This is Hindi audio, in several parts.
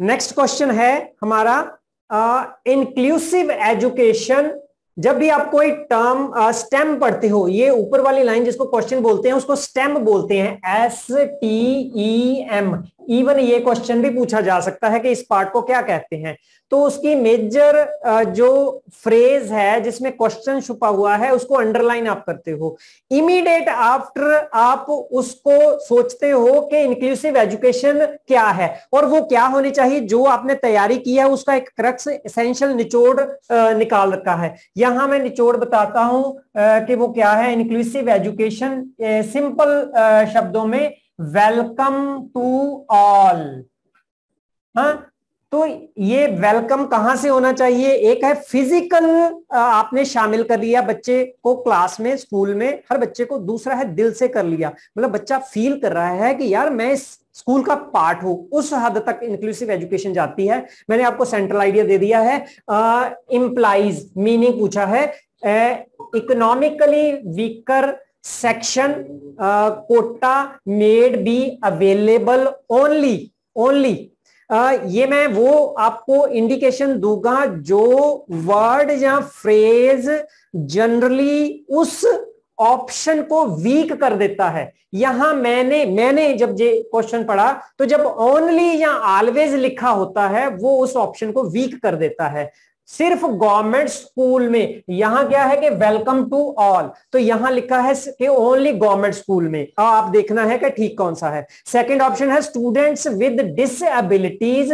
नेक्स्ट क्वेश्चन है हमारा इंक्लूसिव uh, एजुकेशन जब भी आप कोई टर्म स्टेम uh, पढ़ते हो ये ऊपर वाली लाइन जिसको क्वेश्चन बोलते हैं उसको स्टेम बोलते हैं S T E M even ये क्वेश्चन भी पूछा जा सकता है कि इस पार्ट को क्या कहते हैं तो उसकी मेजर जो फ्रेज है जिसमें क्वेश्चन छुपा हुआ है उसको अंडरलाइन आप करते हो इमीडिएट आफ्टर आप उसको सोचते हो कि इंक्लूसिव एजुकेशन क्या है और वो क्या होनी चाहिए जो आपने तैयारी की है उसका एक क्रक्स एसेंशियल निचोड़ निकाल रखा है यहां मैं निचोड़ बताता हूं कि वो क्या है इंक्लूसिव एजुकेशन सिंपल शब्दों में वेलकम टू ऑल हाँ तो ये वेलकम कहां से होना चाहिए एक है फिजिकल आपने शामिल कर लिया बच्चे को क्लास में स्कूल में हर बच्चे को दूसरा है दिल से कर लिया मतलब बच्चा फील कर रहा है कि यार मैं इस स्कूल का पार्ट हो उस हद तक इंक्लूसिव एजुकेशन जाती है मैंने आपको सेंट्रल आइडिया दे दिया है इम्प्लाइज मीनिंग पूछा है economically weaker section quota made be available only only ये मैं वो आपको इंडिकेशन दूंगा जो वर्ड या फ्रेज जनरली उस ऑप्शन को वीक कर देता है यहां मैंने मैंने जब ये क्वेश्चन पढ़ा तो जब ओनली या ऑलवेज लिखा होता है वो उस ऑप्शन को वीक कर देता है सिर्फ गवर्नमेंट स्कूल में यहां क्या है कि वेलकम टू ऑल तो यहां लिखा है कि ओनली गवर्नमेंट स्कूल में आप देखना है कि ठीक कौन सा है सेकंड ऑप्शन है students with disabilities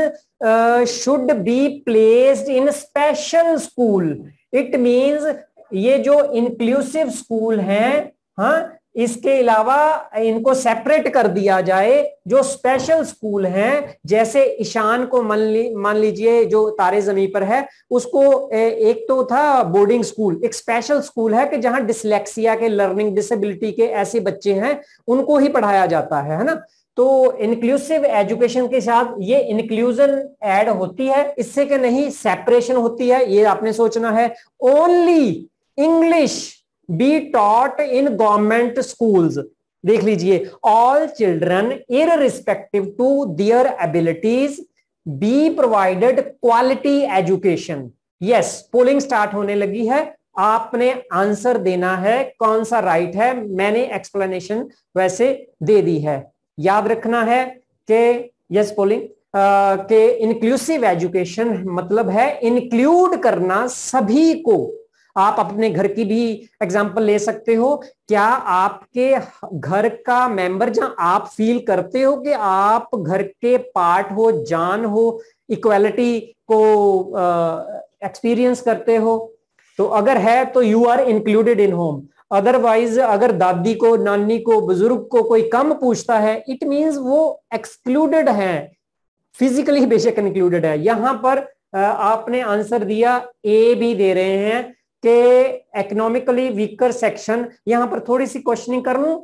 should be placed in special school it means ये जो इंक्लूसिव स्कूल हैं हाँ इसके अलावा इनको सेपरेट कर दिया जाए जो स्पेशल स्कूल हैं जैसे ईशान को मान ली मान लीजिए जो तारे जमी पर है उसको एक तो था बोर्डिंग स्कूल एक स्पेशल स्कूल है कि जहां डिसलेक्सिया के लर्निंग डिसेबिलिटी के ऐसे बच्चे हैं उनको ही पढ़ाया जाता है है ना तो इंक्लूसिव एजुकेशन के साथ ये इंक्लूजन ऐड होती है इससे कि नहीं सेपरेशन होती है ये आपने सोचना है only English be taught in government schools देख लीजिए all children irrespective to their abilities be provided quality education yes polling start होने लगी है आपने आंसर देना है कौन सा राइट है मैंने एक्सप्लेनेशन वैसे दे दी है याद रखना है कि यस पोलिंग के इंक्लूसिव एजुकेशन मतलब है इंक्लूड करना सभी को आप अपने घर की भी एग्जाम्पल ले सकते हो क्या आपके घर का मेंबर जहां आप फील करते हो कि आप घर के पार्ट हो जान हो इक्वालिटी को एक्सपीरियंस करते हो तो अगर है तो you are included in home otherwise अगर दादी को नानी को बुजुर्ग को कोई कम पूछता है इट मीन्स वो एक्सक्लूडेड है फिजिकली बेशक इंक्लूडेड है यहां पर आपने आंसर दिया ए भी दे रहे हैं के इकोनॉमिकली वीकर सेक्शन यहां पर थोड़ी सी क्वेश्चनिंग कर लू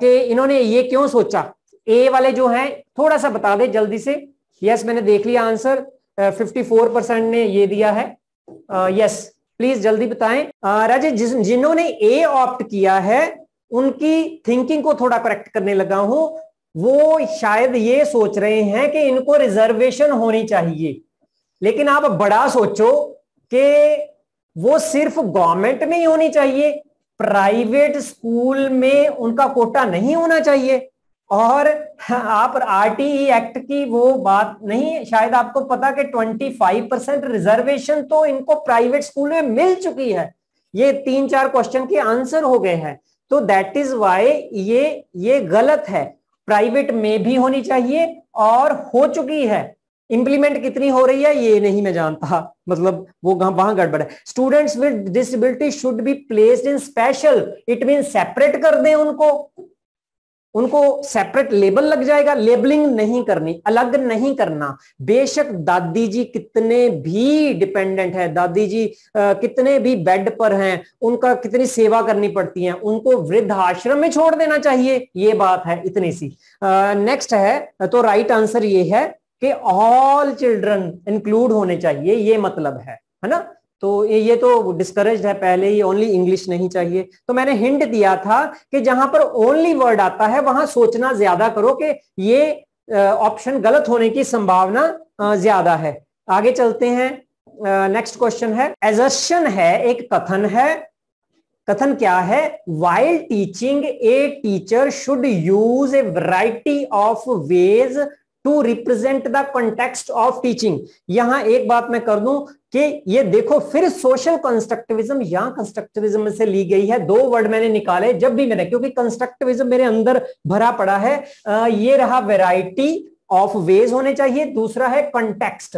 के इन्होंने ये क्यों सोचा ए वाले जो हैं थोड़ा सा बता दे जल्दी से यस मैंने देख लिया आंसर फिफ्टी फोर परसेंट ने ये दिया है यस प्लीज जल्दी बताएं राजे जिन्होंने ए ऑप्ट किया है उनकी थिंकिंग को थोड़ा करेक्ट करने लगा हूं वो शायद ये सोच रहे हैं कि इनको रिजर्वेशन होनी चाहिए लेकिन आप बड़ा सोचो कि वो सिर्फ गवर्नमेंट में ही होनी चाहिए प्राइवेट स्कूल में उनका कोटा नहीं होना चाहिए और आप आरटीई एक्ट की वो बात नहीं शायद आपको पता कि 25 परसेंट रिजर्वेशन तो इनको प्राइवेट स्कूल में मिल चुकी है ये तीन चार क्वेश्चन के आंसर हो गए हैं तो दैट इज वाई ये ये गलत है प्राइवेट में भी होनी चाहिए और हो चुकी है इम्प्लीमेंट कितनी हो रही है ये नहीं मैं जानता मतलब वो वहां गड़बड़ है students with disability should be placed in special it mean separate कर दें उनको उनको सेपरेट लेबल लग जाएगा लेबलिंग नहीं करनी अलग नहीं करना बेशक दादी जी कितने भी डिपेंडेंट है दादी जी आ, कितने भी बेड पर हैं उनका कितनी सेवा करनी पड़ती है उनको वृद्ध आश्रम में छोड़ देना चाहिए ये बात है इतनी सी नेक्स्ट है तो राइट आंसर ये है कि ऑल चिल्ड्रन इंक्लूड होने चाहिए ये मतलब है है ना तो ये तो डिस्करेज है पहले ही ओनली इंग्लिश नहीं चाहिए तो मैंने हिंट दिया था कि जहां पर ओनली वर्ड आता है वहां सोचना ज्यादा करो कि ये ऑप्शन गलत होने की संभावना ज्यादा है आगे चलते हैं नेक्स्ट क्वेश्चन है एजर्शन है एक कथन है कथन क्या है while teaching a teacher should use a variety of ways to represent the context of teaching यहां एक बात मैं कर दूं कि ये देखो फिर सोशल कंस्ट्रक्टिविज्म यहां कंस्ट्रक्टिविज्म से ली गई है दो वर्ड मैंने निकाले जब भी मैंने क्योंकि कंस्ट्रक्टिविज्म मेरे अंदर भरा पड़ा है आ, ये रहा वेराइटी ऑफ वेज होने चाहिए दूसरा है context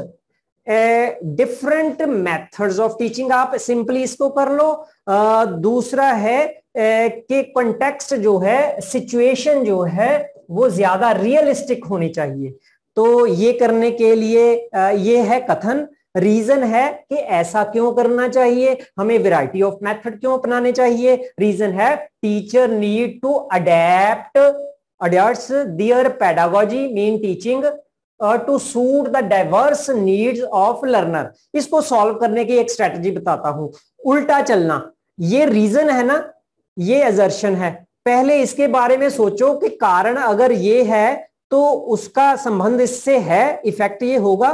different methods of teaching आप सिंपली इसको कर लो uh, दूसरा है कि कंटेक्स्ट जो है सिचुएशन जो है वो ज्यादा रियलिस्टिक होनी चाहिए तो ये करने के लिए ये है कथन रीजन है कि ऐसा क्यों करना चाहिए हमें वैरायटी ऑफ मेथड क्यों अपनाने चाहिए रीजन है teacher need to adapt adapts their pedagogy mean teaching uh, to suit the diverse needs इसको सॉल्व करने की एक स्ट्रेटजी बताता हूं उल्टा चलना ये रीजन है ना ये एजर्शन है पहले इसके बारे में सोचो कि कारण अगर ये है तो उसका संबंध इससे है इफेक्ट ये होगा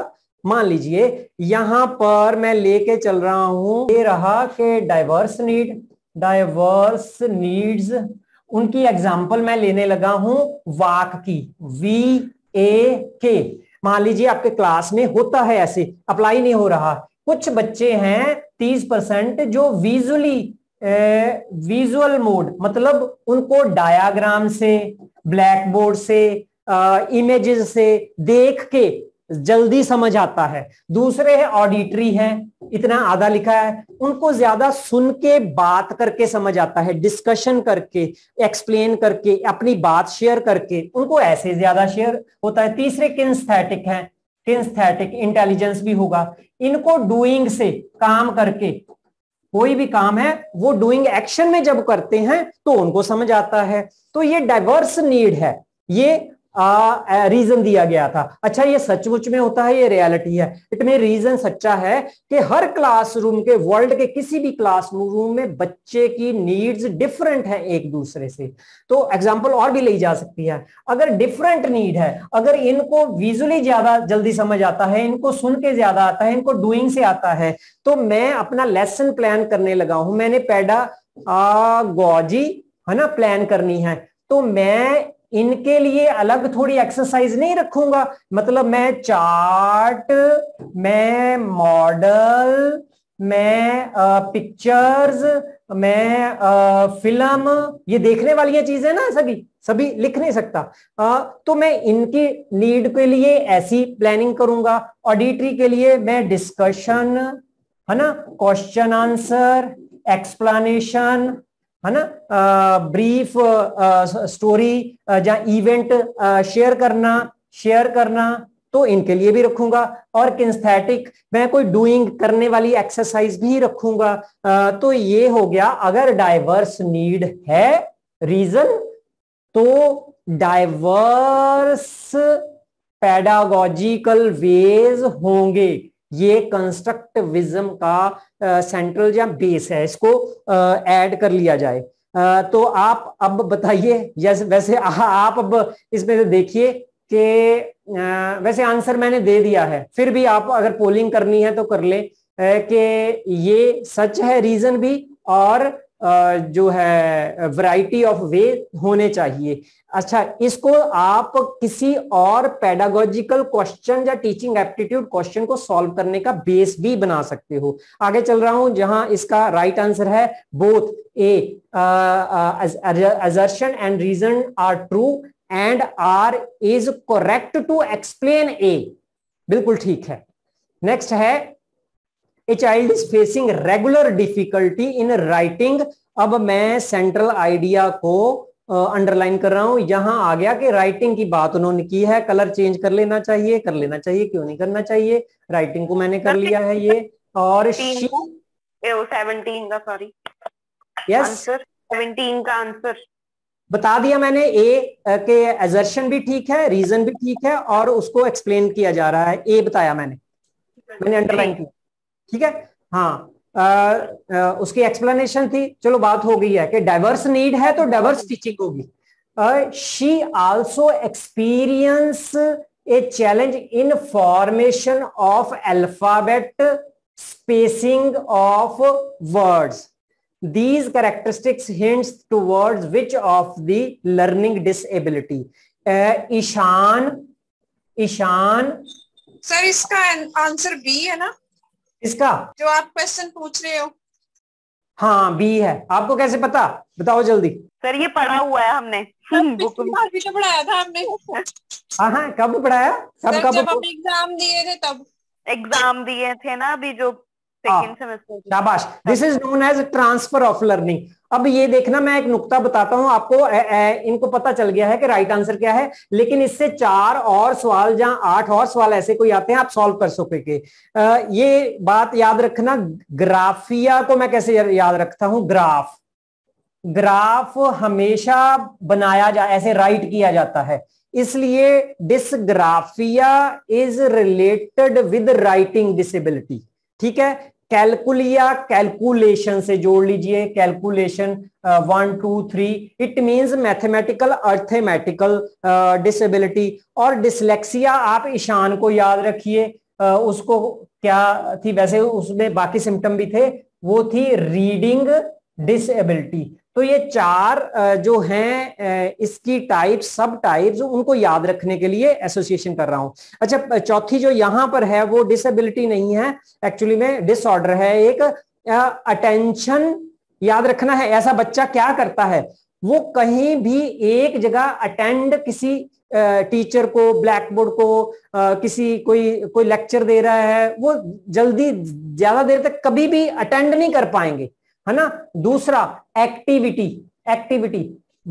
मान लीजिए यहां पर मैं लेके चल रहा हूं ये रहा कि डाइवर्स नीड डाइवर्स नीड्स उनकी एग्जाम्पल मैं लेने लगा हूं वाक की वी ए के मान लीजिए आपके क्लास में होता है ऐसे अप्लाई नहीं हो रहा कुछ बच्चे हैं तीस परसेंट जो विजुअली विजुअल मोड मतलब उनको डायाग्राम से ब्लैक बोर्ड से इमेजेस से देख के जल्दी समझ आता है दूसरे है ऑडिटरी है इतना आधा लिखा है उनको ज्यादा सुन के बात करके समझ आता है डिस्कशन करके एक्सप्लेन करके अपनी बात शेयर करके उनको ऐसे ज्यादा शेयर होता है तीसरे किन्स्थेटिक है किन्स्थेटिक इंटेलिजेंस भी होगा इनको डूइंग से काम करके कोई भी काम है वो डूइंग एक्शन में जब करते हैं तो उनको समझ आता है तो ये डाइवर्स नीड है ये रीजन दिया गया था अच्छा ये सचमुच में होता है ये रियलिटी है इटमें रीजन सच्चा है कि हर क्लासरूम के वर्ल्ड के किसी भी क्लासरूम में बच्चे की नीड्स डिफरेंट है एक दूसरे से तो एग्जाम्पल और भी ली जा सकती है अगर डिफरेंट नीड है अगर इनको विजुअली ज्यादा जल्दी समझ आता है इनको सुन के ज्यादा आता है इनको डूइंग से आता है तो मैं अपना लेसन प्लान करने लगा हूं मैंने पैडा गॉजी है ना प्लान करनी है तो मैं इनके लिए अलग थोड़ी एक्सरसाइज नहीं रखूंगा मतलब मैं चार्ट मैं मॉडल मैं पिक्चर्स मैं फिल्म ये देखने वाली चीजें ना सभी सभी लिख नहीं सकता आ, तो मैं इनकी नीड के लिए ऐसी प्लानिंग करूंगा ऑडिटरी के लिए मैं डिस्कशन है ना क्वेश्चन आंसर एक्सप्लेनेशन है ना ब्रीफ स्टोरी या इवेंट शेयर करना शेयर करना तो इनके लिए भी रखूंगा और किंस्थेटिक मैं कोई डूइंग करने वाली एक्सरसाइज भी रखूंगा आ, तो ये हो गया अगर डाइवर्स नीड है रीजन तो डाइवर्स पैडागोजिकल वेज होंगे ये कंस्ट्रक्टिविज्म का सेंट्रल या बेस है इसको ऐड कर लिया जाए तो आप अब बताइए वैसे आ, आप अब इसमें से देखिए कि वैसे आंसर मैंने दे दिया है फिर भी आप अगर पोलिंग करनी है तो कर ले कि ये सच है रीजन भी और जो है वैरायटी ऑफ वे होने चाहिए अच्छा इसको आप किसी और पेडागोजिकल क्वेश्चन या टीचिंग एप्टीट्यूड क्वेश्चन को सॉल्व करने का बेस भी बना सकते हो आगे चल रहा हूं जहां इसका राइट right आंसर है both A assertion and reason are true and R is correct to explain A बिल्कुल ठीक है नेक्स्ट है A child is facing regular difficulty in writing अब मैं सेंट्रल आइडिया को अंडरलाइन कर रहा हूं यहां आ गया कि राइटिंग की बात उन्होंने की है कलर चेंज कर लेना चाहिए कर लेना चाहिए क्यों नहीं करना चाहिए राइटिंग को मैंने कर लिया है ये और सॉरी यस सेवनटीन का आंसर बता दिया मैंने ए के एजर्शन भी ठीक है रीजन भी ठीक है और उसको एक्सप्लेन किया जा रहा है ए बताया मैंने मैंने अंडरलाइन किया ठीक है हाँ आ, आ, उसकी एक्सप्लेनेशन थी चलो बात हो गई है कि डाइवर्स नीड है तो डाइवर्स टीचिंग होगी she also experience a challenge in formation of alphabet spacing of words these characteristics hints to words which of the learning disability Ishan Ishan sir इसका आंसर बी है ना इसका जो आप क्वेश्चन पूछ रहे हो हाँ बी है आपको कैसे पता बताओ जल्दी सर ये पढ़ा हुआ है हमने पढ़ाया था हमने हाँ हाँ कब पढ़ाया सब कब एग्जाम दिए थे तब एग्जाम दिए थे ना अभी जो सेकंड हाँ। सेमेस्टर शाबाश this is known as transfer of learning अब ये देखना मैं एक नुकता बताता हूं आपको ए, ए, इनको पता चल गया है कि राइट आंसर क्या है लेकिन इससे चार और सवाल जहां आठ और सवाल ऐसे कोई आते हैं आप सॉल्व कर सकोगे ये बात याद रखना ग्राफिया को मैं कैसे याद रखता हूं ग्राफ ग्राफ हमेशा बनाया जा ऐसे राइट किया जाता है इसलिए dysgraphia is related with writing disability ठीक है कैलकुलिया कैलकुलेशन से जोड़ लीजिए calculation one two three it means mathematical arithmetical disability और डिसलेक्सिया आप ईशान को याद रखिए uh, उसको क्या थी वैसे उसमें बाकी सिम्टम भी थे वो थी रीडिंग डिसेबिलिटी तो ये चार जो हैं इसकी टाइप सब टाइप्स उनको याद रखने के लिए एसोसिएशन कर रहा हूं अच्छा चौथी जो यहां पर है वो डिसेबिलिटी नहीं है एक्चुअली में डिसऑर्डर है एक अटेंशन याद रखना है ऐसा बच्चा क्या करता है वो कहीं भी एक जगह अटेंड किसी टीचर को ब्लैक बोर्ड को किसी कोई कोई लेक्चर दे रहा है वो जल्दी ज्यादा देर तक कभी भी अटेंड नहीं कर पाएंगे है ना दूसरा एक्टिविटी एक्टिविटी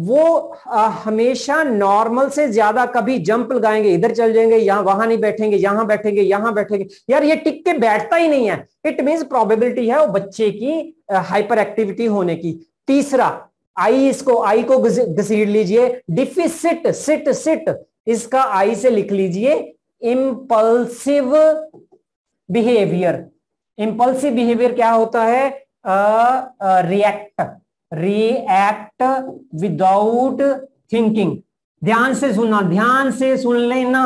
वो आ, हमेशा नॉर्मल से ज्यादा कभी जंप लगाएंगे इधर चल जाएंगे यहां वहां नहीं बैठेंगे यहां बैठेंगे यहां बैठेंगे यार ये टिक के बैठता ही नहीं है इट मीन प्रोबेबिलिटी है वो बच्चे की हाइपर एक्टिविटी होने की तीसरा आई इसको आई को घसीड लीजिए डिफिसिट सिट सिट इसका आई से लिख लीजिए इम्पल्सिव बिहेवियर इंपल्सिव बिहेवियर क्या होता है रिएक्ट रिएक्ट विदाउट थिंकिंग ध्यान से सुनना ध्यान से सुन लेना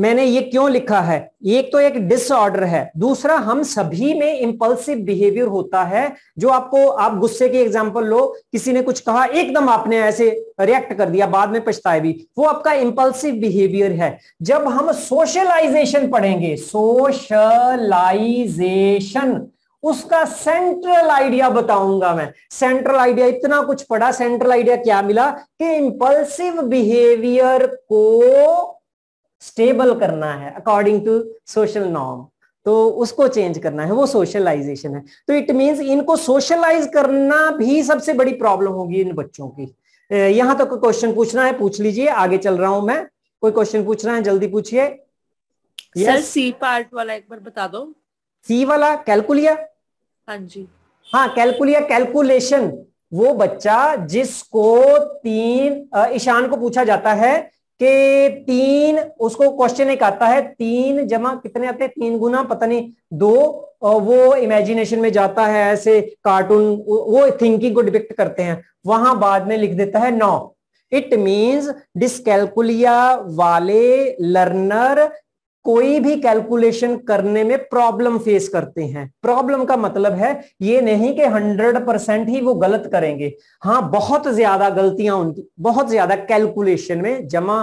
मैंने ये क्यों लिखा है एक तो एक डिसऑर्डर है दूसरा हम सभी में इम्पल्सिव बिहेवियर होता है जो आपको आप गुस्से की एग्जांपल लो किसी ने कुछ कहा एकदम आपने ऐसे रिएक्ट कर दिया बाद में पछताए भी वो आपका इम्पल्सिव बिहेवियर है जब हम सोशलाइजेशन पढ़ेंगे सोशलाइजेशन उसका सेंट्रल आइडिया बताऊंगा मैं सेंट्रल आइडिया इतना कुछ पढ़ा सेंट्रल आइडिया क्या मिला कि इंपल्सिव बिहेवियर को स्टेबल करना है अकॉर्डिंग टू सोशल नॉर्म तो उसको चेंज करना है वो सोशलाइजेशन है तो इट मींस इनको सोशलाइज करना भी सबसे बड़ी प्रॉब्लम होगी इन बच्चों की यहां तक तो कोई क्वेश्चन पूछना है पूछ लीजिए आगे चल रहा हूं मैं कोई क्वेश्चन पूछना है जल्दी पूछिए सर सी पार्ट वाला एक बार बता दो सी वाला कैलकुलिया हाँ जी हाँ कैलकुलिया कैलकुलेशन वो बच्चा जिसको तीन ईशान को पूछा जाता है कि तीन उसको क्वेश्चन एक आता है तीन जमा कितने आते हैं तीन गुना पता नहीं दो वो इमेजिनेशन में जाता है ऐसे कार्टून वो थिंकिंग को डिपिक्ट करते हैं वहां बाद में लिख देता है नौ इट मींस डिसकैलकुलिया वाले लर्नर कोई भी कैलकुलेशन करने में प्रॉब्लम फेस करते हैं प्रॉब्लम का मतलब है ये नहीं कि 100 परसेंट ही वो गलत करेंगे हाँ बहुत ज्यादा गलतियां उनकी बहुत ज्यादा कैलकुलेशन में जमा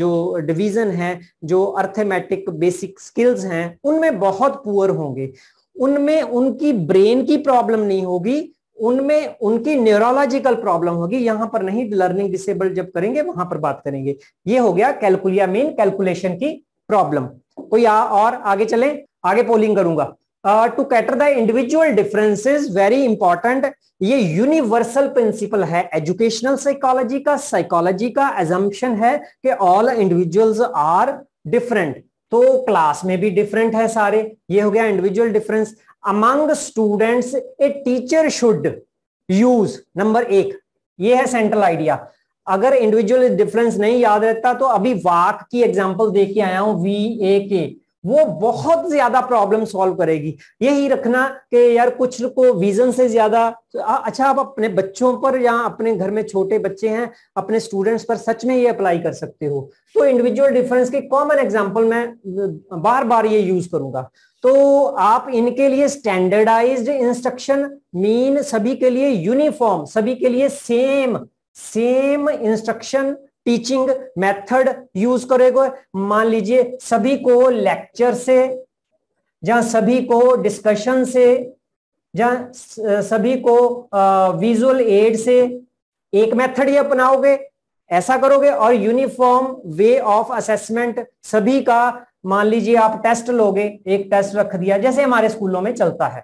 जो डिवीजन है जो अर्थमेटिक बेसिक स्किल्स हैं उनमें बहुत पुअर होंगे उनमें उनकी ब्रेन की प्रॉब्लम नहीं होगी उनमें उनकी न्यूरोलॉजिकल प्रॉब्लम होगी यहां पर नहीं लर्निंग डिसेबल जब करेंगे वहां पर बात करेंगे ये हो गया कैलकुलिया मेन कैलकुलेशन की प्रॉब्लम कोई आ, और आगे चले आगे पोलिंग करूंगा to cater the individual differences very important ये यूनिवर्सल प्रिंसिपल है एजुकेशनल साइकोलॉजी का साइकोलॉजी का एजम्पन है कि ऑल इंडिविजुअल्स आर डिफरेंट तो क्लास में भी डिफरेंट है सारे ये हो गया individual difference among students a teacher should use number एक ये है सेंट्रल आइडिया अगर इंडिविजुअल डिफरेंस नहीं याद रहता तो अभी वाक की एग्जांपल दे के आया हूं वी ए के वो बहुत ज्यादा प्रॉब्लम सॉल्व करेगी यही रखना कि यार कुछ को विजन से ज्यादा तो अच्छा आप अपने बच्चों पर या अपने घर में छोटे बच्चे हैं अपने स्टूडेंट्स पर सच में ये अप्लाई कर सकते हो तो इंडिविजुअल डिफरेंस के कॉमन एग्जांपल मैं बार बार ये यूज करूंगा तो आप इनके लिए स्टैंडर्डाइज्ड इंस्ट्रक्शन मीन सभी के लिए यूनिफॉर्म सभी के लिए same same instruction teaching method use करेगा मान लीजिए सभी को लेक्चर से या सभी को डिस्कशन से या सभी को विजुअल एड से एक मेथड ही अपनाओगे ऐसा करोगे और यूनिफॉर्म वे ऑफ असेसमेंट सभी का मान लीजिए आप टेस्ट लोगे एक टेस्ट रख दिया जैसे हमारे स्कूलों में चलता है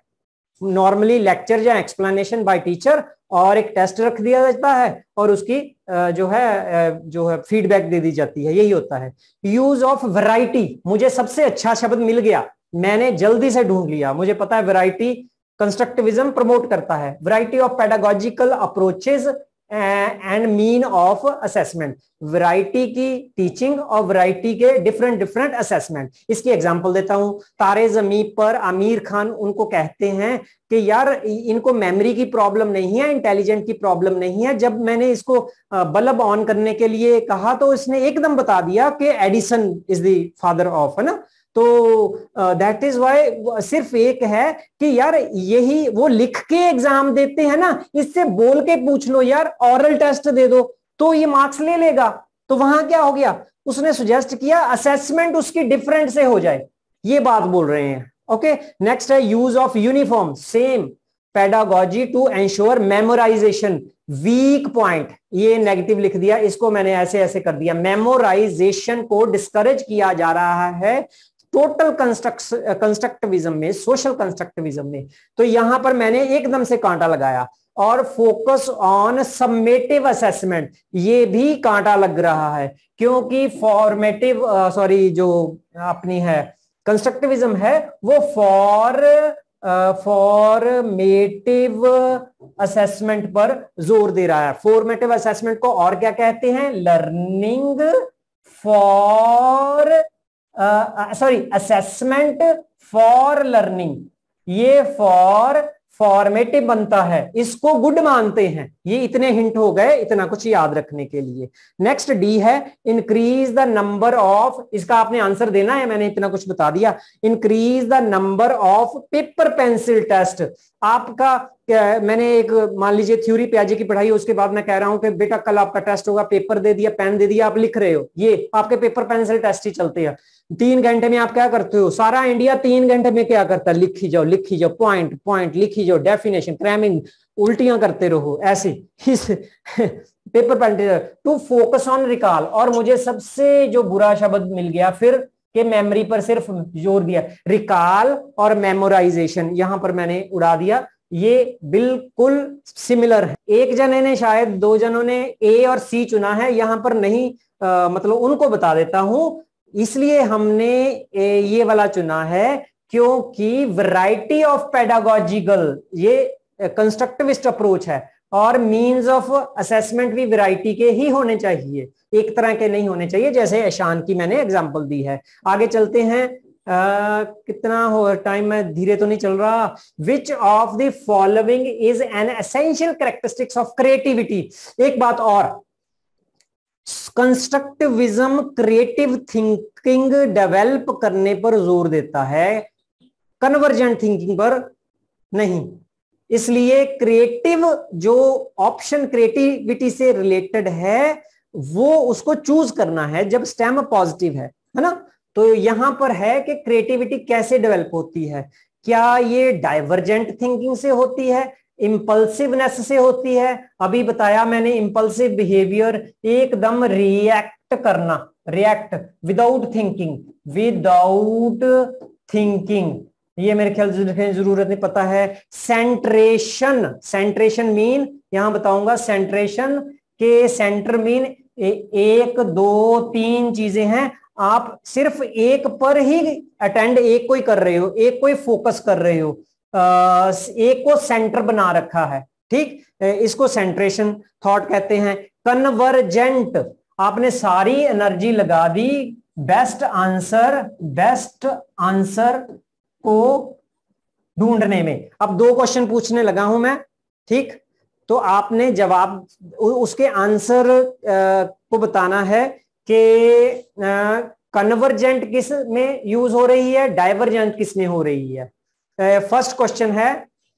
नॉर्मली लेक्चर या एक्सप्लेनेशन बाय टीचर और एक टेस्ट रख दिया जाता है और उसकी जो है जो है फीडबैक दे दी जाती है यही होता है यूज ऑफ वैरायटी मुझे सबसे अच्छा शब्द मिल गया मैंने जल्दी से ढूंढ लिया मुझे पता है वैरायटी कंस्ट्रक्टिविज्म प्रमोट करता है variety of pedagogical approaches and mean of assessment variety की टीचिंग और वैरायटी के डिफरेंट डिफरेंट असेसमेंट इसकी एग्जांपल देता हूं तारे जमी पर आमिर खान उनको कहते हैं कि यार इनको मेमोरी की प्रॉब्लम नहीं है इंटेलिजेंट की प्रॉब्लम नहीं है जब मैंने इसको बल्ब ऑन करने के लिए कहा तो इसने एकदम बता दिया कि Edison is the father of है ना तो दैट इज वाई सिर्फ एक है कि यार यही वो लिख के एग्जाम देते हैं ना इससे बोल के पूछ लो यार ऑरल टेस्ट दे दो तो ये मार्क्स ले लेगा तो वहां क्या हो गया उसने सुजेस्ट किया असेसमेंट उसकी डिफरेंट से हो जाए ये बात बोल रहे हैं ओके नेक्स्ट है use of uniform same pedagogy to ensure memorisation weak point ये नेगेटिव लिख दिया इसको मैंने ऐसे ऐसे कर दिया मेमोराइजेशन को डिस्करेज किया जा रहा है टोटल कंस्ट्रक्टिविज्म uh, में सोशल कंस्ट्रक्टिविज्म में तो यहां पर मैंने एकदम से कांटा लगाया और फोकस ऑन सबमेटिव असेसमेंट ये भी कांटा लग रहा है क्योंकि फॉर्मेटिव सॉरी uh, जो अपनी है कंस्ट्रक्टिविज्म है वो फॉर फॉर्मेटिव असेसमेंट पर जोर दे रहा है फॉर्मेटिव असेसमेंट को और क्या कहते हैं learning for sorry assessment for learning ये फॉर फॉर्मेटिव बनता है इसको गुड मानते हैं ये इतने हिंट हो गए इतना कुछ याद रखने के लिए नेक्स्ट डी है इंक्रीज द नंबर ऑफ इसका आपने आंसर देना है मैंने इतना कुछ बता दिया increase the number of paper pencil test आपका मैंने एक मान लीजिए थ्योरी प्याजी की पढ़ाई उसके बाद मैं कह रहा हूं कि बेटा कल आपका टेस्ट होगा पेपर दे दिया पेन दे दिया आप लिख रहे हो ये आपके पेपर पेन से टेस्ट ही चलते हैं तीन घंटे में आप क्या करते हो सारा इंडिया तीन घंटे में क्या करता है लिखी जाओ लिखी जाओ पॉइंट पॉइंट लिखी जाओ डेफिनेशन क्रैमिंग उल्टियां करते रहो ऐसे इस paper pen to focus on recall और मुझे सबसे जो बुरा शब्द मिल गया फिर के मेमोरी पर सिर्फ जोर दिया रिकॉल और मेमोराइजेशन यहां पर मैंने उड़ा दिया ये बिल्कुल सिमिलर है एक जने ने शायद दो जनों ने ए और सी चुना है यहां पर नहीं आ, मतलब उनको बता देता हूं इसलिए हमने ए, ये वाला चुना है क्योंकि वैरायटी ऑफ पेडागोजिकल ये कंस्ट्रक्टिविस्ट अप्रोच है और मींस ऑफ असेसमेंट भी वैरायटी के ही होने चाहिए एक तरह के नहीं होने चाहिए जैसे ईशान की मैंने एग्जांपल दी है आगे चलते हैं Uh, कितना हो टाइम में धीरे तो नहीं चल रहा which of the following is an essential characteristics of creativity एक बात और कंस्ट्रक्टिविज्म क्रिएटिव थिंकिंग डेवलप करने पर जोर देता है कन्वर्जेंट थिंकिंग पर नहीं इसलिए क्रिएटिव जो ऑप्शन क्रिएटिविटी से रिलेटेड है वो उसको चूज करना है जब स्टेम पॉजिटिव है है ना तो यहां पर है कि क्रिएटिविटी कैसे डेवलप होती है क्या ये डाइवर्जेंट थिंकिंग से होती है इम्पल्सिवनेस से होती है अभी बताया मैंने इम्पल्सिव बिहेवियर एकदम रिएक्ट करना react without thinking without thinking ये मेरे ख्याल से लिखने जरूरत नहीं पता है सेंट्रेशन सेंट्रेशन मीन यहां बताऊंगा सेंट्रेशन के सेंटर मीन एक दो तीन चीजें हैं आप सिर्फ एक पर ही अटेंड एक को ही कर रहे हो एक को ही फोकस कर रहे हो एक को सेंटर बना रखा है ठीक इसको सेंट्रेशन थॉट कहते हैं कन्वर्जेंट आपने सारी एनर्जी लगा दी बेस्ट आंसर बेस्ट आंसर को ढूंढने में अब दो क्वेश्चन पूछने लगा हूं मैं ठीक तो आपने जवाब उसके आंसर को बताना है कि कन्वर्जेंट किस में यूज हो रही है डाइवर्जेंट किस में हो रही है फर्स्ट क्वेश्चन है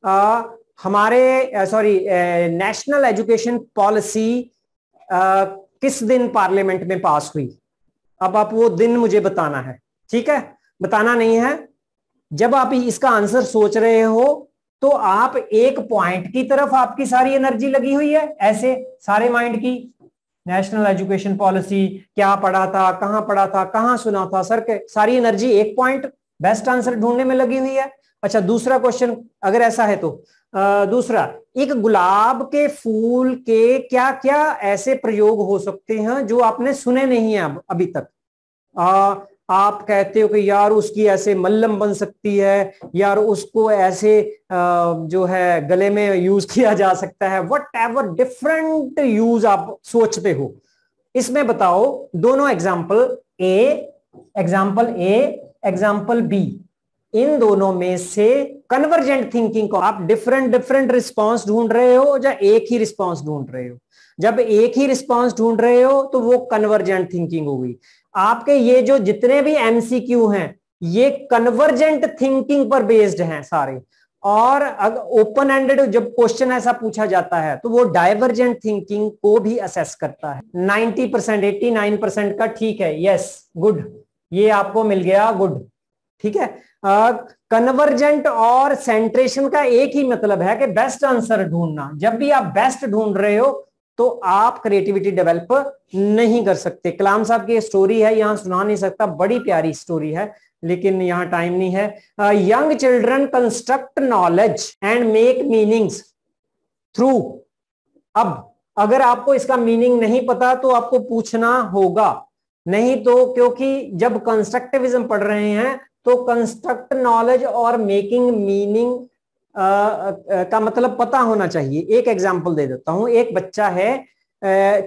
uh, हमारे सॉरी नेशनल एजुकेशन पॉलिसी किस दिन पार्लियामेंट में पास हुई अब आप वो दिन मुझे बताना है ठीक है बताना नहीं है जब आप इसका आंसर सोच रहे हो तो आप एक पॉइंट की तरफ आपकी सारी एनर्जी लगी हुई है ऐसे सारे माइंड की नेशनल एजुकेशन पॉलिसी क्या पढ़ा था कहाँ पढ़ा था कहाँ सुना था सर के सारी एनर्जी एक पॉइंट बेस्ट आंसर ढूंढने में लगी हुई है अच्छा दूसरा क्वेश्चन अगर ऐसा है तो आ, दूसरा एक गुलाब के फूल के क्या क्या ऐसे प्रयोग हो सकते हैं जो आपने सुने नहीं है अभी तक आ, आप कहते हो कि यार उसकी ऐसे मल्लम बन सकती है यार उसको ऐसे जो है गले में यूज किया जा सकता है वट एवर डिफरेंट यूज आप सोचते हो इसमें बताओ दोनों example A example A example B इन दोनों में से कन्वर्जेंट थिंकिंग को आप डिफरेंट डिफरेंट रिस्पॉन्स ढूंढ रहे हो या एक ही रिस्पॉन्स ढूंढ रहे हो जब एक ही रिस्पॉन्स ढूंढ रहे हो तो वो कन्वर्जेंट थिंकिंग होगी आपके ये जो जितने भी एमसीक्यू हैं ये कन्वर्जेंट थिंकिंग पर बेस्ड हैं सारे और अगर ओपन एंडेड जब क्वेश्चन ऐसा पूछा जाता है तो वो डाइवर्जेंट थिंकिंग को भी असेस करता है 90 परसेंट एट्टी नाइन परसेंट का ठीक है यस गुड ये आपको मिल गया गुड ठीक है कन्वर्जेंट और सेंट्रेशन का एक ही मतलब है कि बेस्ट आंसर ढूंढना जब भी आप बेस्ट ढूंढ रहे हो तो आप क्रिएटिविटी डेवलप नहीं कर सकते कलाम साहब की स्टोरी है यहां सुना नहीं सकता बड़ी प्यारी स्टोरी है लेकिन यहां टाइम नहीं है young children construct knowledge and make meanings through अब अगर आपको इसका मीनिंग नहीं पता तो आपको पूछना होगा नहीं तो क्योंकि जब कंस्ट्रक्टिविज्म पढ़ रहे हैं तो कंस्ट्रक्ट नॉलेज और मेकिंग मीनिंग का मतलब पता होना चाहिए एक एग्जाम्पल दे देता हूं एक बच्चा है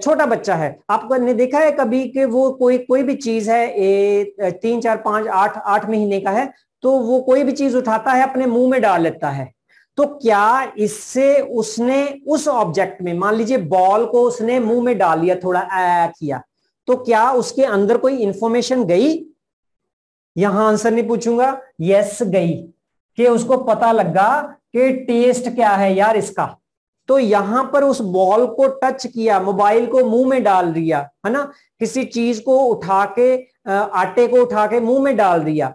छोटा बच्चा है आपने देखा है कभी कि वो कोई कोई भी चीज है ए, तीन चार पांच आठ आठ महीने का है तो वो कोई भी चीज उठाता है अपने मुंह में डाल लेता है तो क्या इससे उसने उस ऑब्जेक्ट में मान लीजिए बॉल को उसने मुंह में डाल लिया थोड़ा ऐ किया तो क्या उसके अंदर कोई इंफॉर्मेशन गई यहां आंसर नहीं पूछूंगा यस गई कि उसको पता लगा कि टेस्ट क्या है यार इसका तो यहां पर उस बॉल को टच किया मोबाइल को मुंह में डाल दिया है ना किसी चीज को उठा के आटे को उठा के मुंह में डाल दिया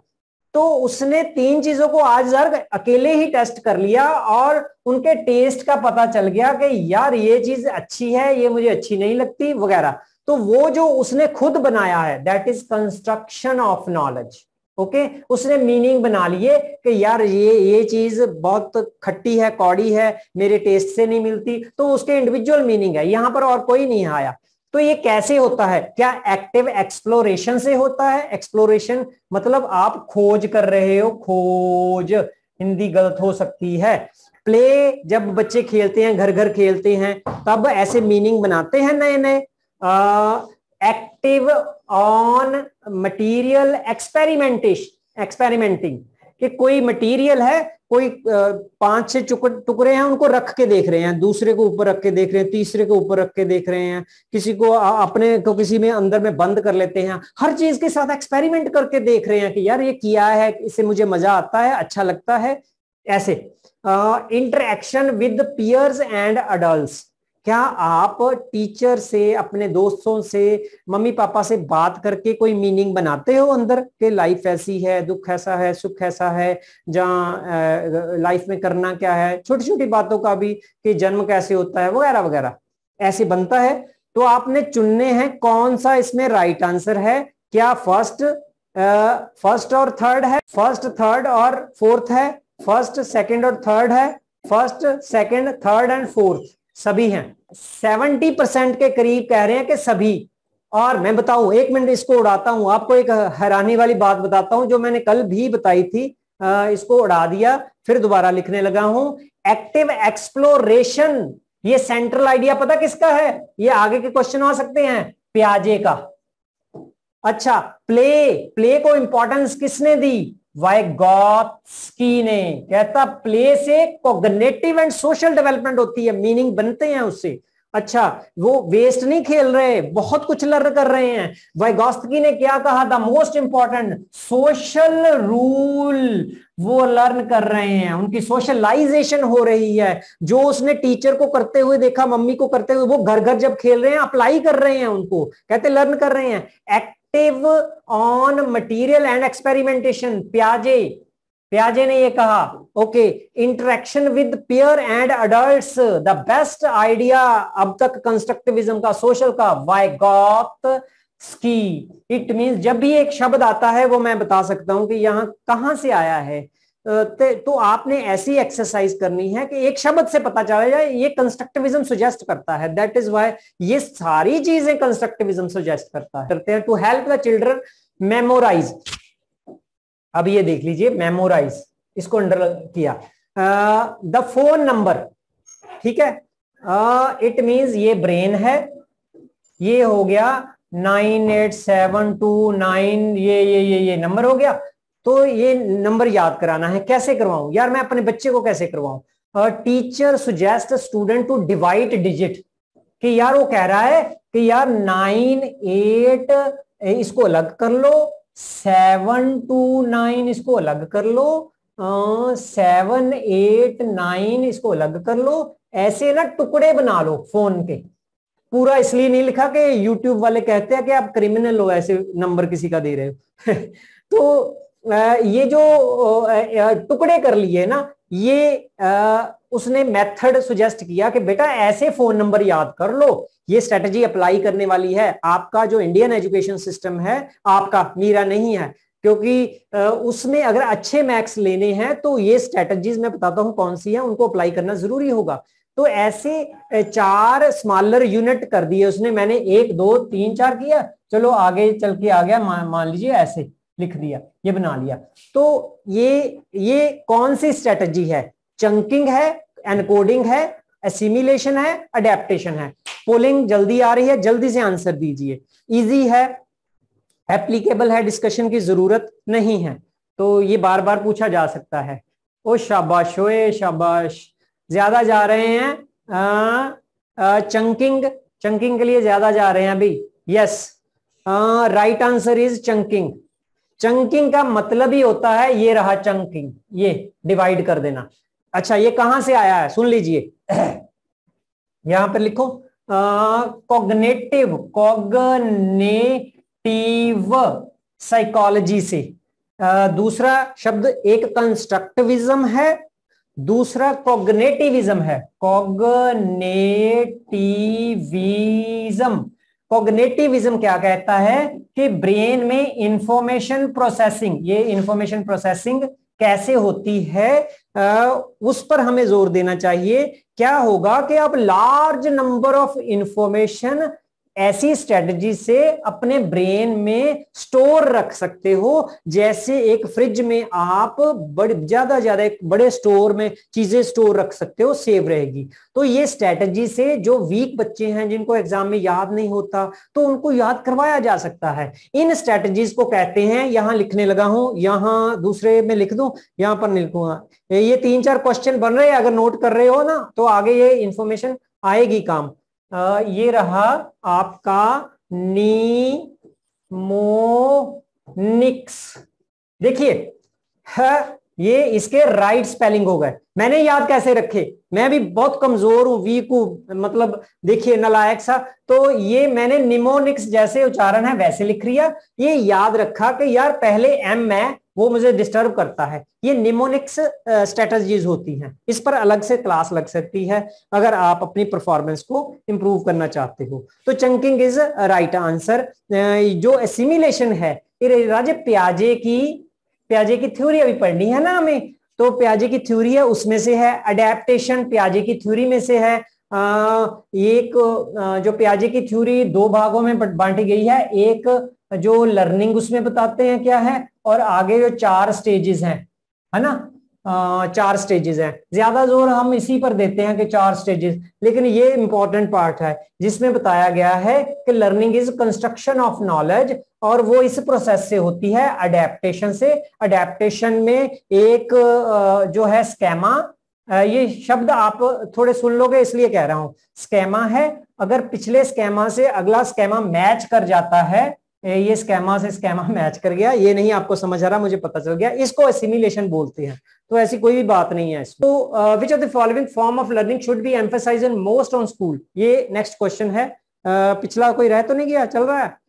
तो उसने तीन चीजों को आज जर अकेले ही टेस्ट कर लिया और उनके टेस्ट का पता चल गया कि यार ये चीज अच्छी है ये मुझे अच्छी नहीं लगती वगैरह तो वो जो उसने खुद बनाया है that is construction of knowledge okay उसने मीनिंग बना लिए कि यार ये ये चीज बहुत खट्टी है कौड़ी है मेरे टेस्ट से नहीं मिलती तो उसके इंडिविजुअल मीनिंग है यहां पर और कोई नहीं आया तो ये कैसे होता है क्या एक्टिव एक्सप्लोरेशन से होता है एक्सप्लोरेशन मतलब आप खोज कर रहे हो खोज हिंदी गलत हो सकती है प्ले जब बच्चे खेलते हैं घर घर खेलते हैं तब ऐसे मीनिंग बनाते हैं नए नए active on material experimentation experimenting कि कोई मटेरियल है कोई पांच छह टुकड़े हैं उनको रख के देख रहे हैं दूसरे को ऊपर रख के देख रहे हैं तीसरे को ऊपर रख के देख रहे हैं किसी को अपने को किसी में अंदर में बंद कर लेते हैं हर चीज के साथ एक्सपेरिमेंट करके देख रहे हैं कि यार ये किया है इससे मुझे मजा आता है अच्छा लगता है ऐसे interaction with peers and adult क्या आप टीचर से अपने दोस्तों से मम्मी पापा से बात करके कोई मीनिंग बनाते हो अंदर के लाइफ ऐसी है दुख ऐसा है सुख ऐसा है जहाँ लाइफ में करना क्या है छोटी छोटी बातों का भी कि जन्म कैसे होता है वगैरह वगैरह ऐसे बनता है तो आपने चुनने हैं कौन सा इसमें राइट आंसर है क्या फर्स्ट फर्स्ट और थर्ड है फर्स्ट थर्ड और फोर्थ है फर्स्ट सेकेंड और थर्ड है first second third and fourth सभी हैं सेवेंटी परसेंट के करीब कह रहे हैं कि सभी और मैं बताऊं एक मिनट इसको उड़ाता हूं आपको एक हैरानी वाली बात बताता हूं जो मैंने कल भी बताई थी इसको उड़ा दिया फिर दोबारा लिखने लगा हूं एक्टिव एक्सप्लोरेशन ये सेंट्रल आइडिया पता किसका है ये आगे के क्वेश्चन आ सकते हैं प्याजे का अच्छा प्ले प्ले को इंपॉर्टेंस किसने दी वायगोत्स्की ने कहता प्ले से कोग्नेटिव एंड सोशल डेवलपमेंट होती है मीनिंग बनते हैं उससे अच्छा वो वेस्ट नहीं खेल रहे बहुत कुछ लर्न कर रहे हैं वाइगॉस्की ने क्या कहा the most important social rule वो लर्न कर रहे हैं उनकी सोशलाइजेशन हो रही है जो उसने टीचर को करते हुए देखा मम्मी को करते हुए वो घर घर जब खेल रहे हैं अप्लाई कर रहे हैं उनको कहते लर्न कर रहे हैं act active on material and experimentation प्याजे प्याजे ने ये कहा okay interaction with peer and adults the best idea अब तक कंस्ट्रक्टिविज्म का सोशल का वाइगॉथ स्की इट मींस जब भी एक शब्द आता है वो मैं बता सकता हूं कि यहां कहां से आया है तो आपने ऐसी एक्सरसाइज करनी है कि एक शब्द से पता चला जाए ये कंस्ट्रक्टिविज्म सुजेस्ट करता है दैट इज वाई ये सारी चीजें कंस्ट्रक्टिविज्म सुजेस्ट करता है करते हैं to help the children memorise अब ये देख लीजिए मेमोराइज इसको अंडर किया द फोन नंबर ठीक है इट मीन्स ये ब्रेन है ये हो गया nine eight seven two nine ये ये ये ये नंबर हो गया तो ये नंबर याद कराना है कैसे करवाऊं यार मैं अपने बच्चे को कैसे करवाऊं teacher suggest student to divide digit कि यार वो कह रहा है कि यार नाइन एट इसको अलग कर लो सेवन टू नाइन इसको अलग कर लो सेवन एट नाइन इसको अलग कर लो ऐसे ना टुकड़े बना लो फोन के पूरा इसलिए नहीं लिखा कि YouTube वाले कहते हैं कि आप क्रिमिनल हो ऐसे नंबर किसी का दे रहे हो तो ये जो टुकड़े कर लिए ना ये उसने मेथड सुजेस्ट किया कि बेटा ऐसे फोन नंबर याद कर लो ये स्ट्रेटजी अप्लाई करने वाली है आपका जो इंडियन एजुकेशन सिस्टम है आपका मेरा नहीं है क्योंकि उसमें अगर अच्छे मैक्स लेने हैं तो ये स्ट्रेटजीज मैं बताता हूँ कौन सी है उनको अप्लाई करना जरूरी होगा तो ऐसे चार स्मॉलर यूनिट कर दिए उसने मैंने एक दो तीन चार किया चलो आगे चल के आ गया मान लीजिए ऐसे लिख दिया ये बना लिया तो ये ये कौन सी स्ट्रेटजी है चंकिंग है एनकोडिंग है एसिमिलेशन है अडेप्टेशन है पोलिंग जल्दी आ रही है जल्दी से आंसर दीजिए इजी है एप्लीकेबल है डिस्कशन की जरूरत नहीं है तो ये बार बार पूछा जा सकता है ओ शाबाश ओए शाबाश ज्यादा जा रहे हैं आ, आ, चंकिंग चंकिंग के लिए ज्यादा जा रहे हैं अभी yes right answer is chunking chunking का मतलब ही होता है ये रहा चंकिंग ये डिवाइड कर देना अच्छा ये कहां से आया है सुन लीजिए यहां पर लिखो कॉग्नेटिव कॉग्नेटिव साइकोलॉजी से आ, दूसरा शब्द एक कंस्ट्रक्टिविज्म है दूसरा कॉग्नेटिविज्म है कॉग्नेटिविज्म कॉग्नेटिविज्म क्या कहता है कि ब्रेन में इंफॉर्मेशन प्रोसेसिंग ये इंफॉर्मेशन प्रोसेसिंग कैसे होती है आ, उस पर हमें जोर देना चाहिए क्या होगा कि आप लार्ज नंबर ऑफ इंफॉर्मेशन ऐसी स्ट्रेटजी से अपने ब्रेन में स्टोर रख सकते हो जैसे एक फ्रिज में आप बड़े ज्यादा ज्यादा एक बड़े स्टोर में चीजें स्टोर रख सकते हो सेव रहेगी तो ये स्ट्रेटजी से जो वीक बच्चे हैं जिनको एग्जाम में याद नहीं होता तो उनको याद करवाया जा सकता है इन स्ट्रेटजीज को कहते हैं यहां लिखने लगा हूं यहां दूसरे में लिख दू यहां पर लिखूंगा ये तीन चार क्वेश्चन बन रहे हैं अगर नोट कर रहे हो ना तो आगे ये इंफॉर्मेशन आएगी काम ये रहा आपका नीमोनिक्स देखिए ये इसके राइट स्पेलिंग हो गए मैंने याद कैसे रखे मैं भी बहुत कमजोर हूं वी को मतलब देखिए नलायक सा तो ये मैंने निमोनिक्स जैसे उच्चारण है वैसे लिख लिया ये याद रखा कि यार पहले एम है वो मुझे डिस्टर्ब करता है ये निमोनिक्स स्ट्रेटजीज होती हैं इस पर अलग से क्लास लग सकती है अगर आप अपनी परफॉर्मेंस को इम्प्रूव करना चाहते हो तो चंकिंग इज राइट आंसर जो एसिमिलेशन है राजे प्याजे की प्याजे की थ्योरी अभी पढ़नी है ना हमें तो प्याजे की थ्योरी है उसमें से है अडेप्टेशन प्याजे की थ्योरी में से है आ, एक जो प्याजे की थ्योरी दो भागों में बांटी गई है एक जो लर्निंग उसमें बताते हैं क्या है और आगे जो चार स्टेजेस हैं है ना चार स्टेजेस हैं ज्यादा जोर हम इसी पर देते हैं कि चार स्टेजेस लेकिन ये इंपॉर्टेंट पार्ट है जिसमें बताया गया है कि learning is construction of knowledge और वो इस प्रोसेस से होती है अडेप्टेशन से अडेप्टेशन में एक जो है स्कैमा ये शब्द आप थोड़े सुन लोगे इसलिए कह रहा हूं स्कैमा है अगर पिछले स्कैमा से अगला स्कैमा मैच कर जाता है ये स्कैमा से स्कैमा मैच कर गया ये नहीं आपको समझ आ रहा मुझे पता चल गया इसको एसिमिलेशन बोलते हैं तो ऐसी कोई भी बात नहीं है इसमें तो which of the following form of learning should be emphasise in most on school ये नेक्स्ट क्वेश्चन है uh, पिछला कोई रह तो नहीं गया चल रहा है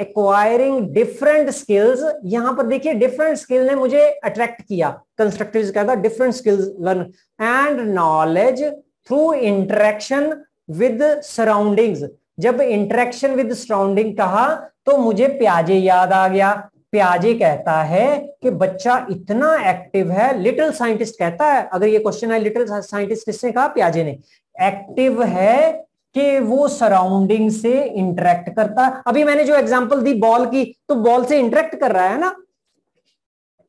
एक्वायरिंग डिफरेंट स्किल्स यहां पर देखिए डिफरेंट स्किल ने मुझे अट्रैक्ट किया कंस्ट्रक्टिव कहता different skills learn and knowledge through interaction with surroundings जब इंटरेक्शन विद सराउंडिंग कहा तो मुझे प्याजे याद आ गया प्याजे कहता है कि बच्चा इतना एक्टिव है लिटिल साइंटिस्ट कहता है अगर ये क्वेश्चन है लिटिल साइंटिस्ट किसने कहा प्याजे ने एक्टिव है कि वो सराउंडिंग से इंटरेक्ट करता है अभी मैंने जो एग्जांपल दी बॉल की तो बॉल से इंटरेक्ट कर रहा है ना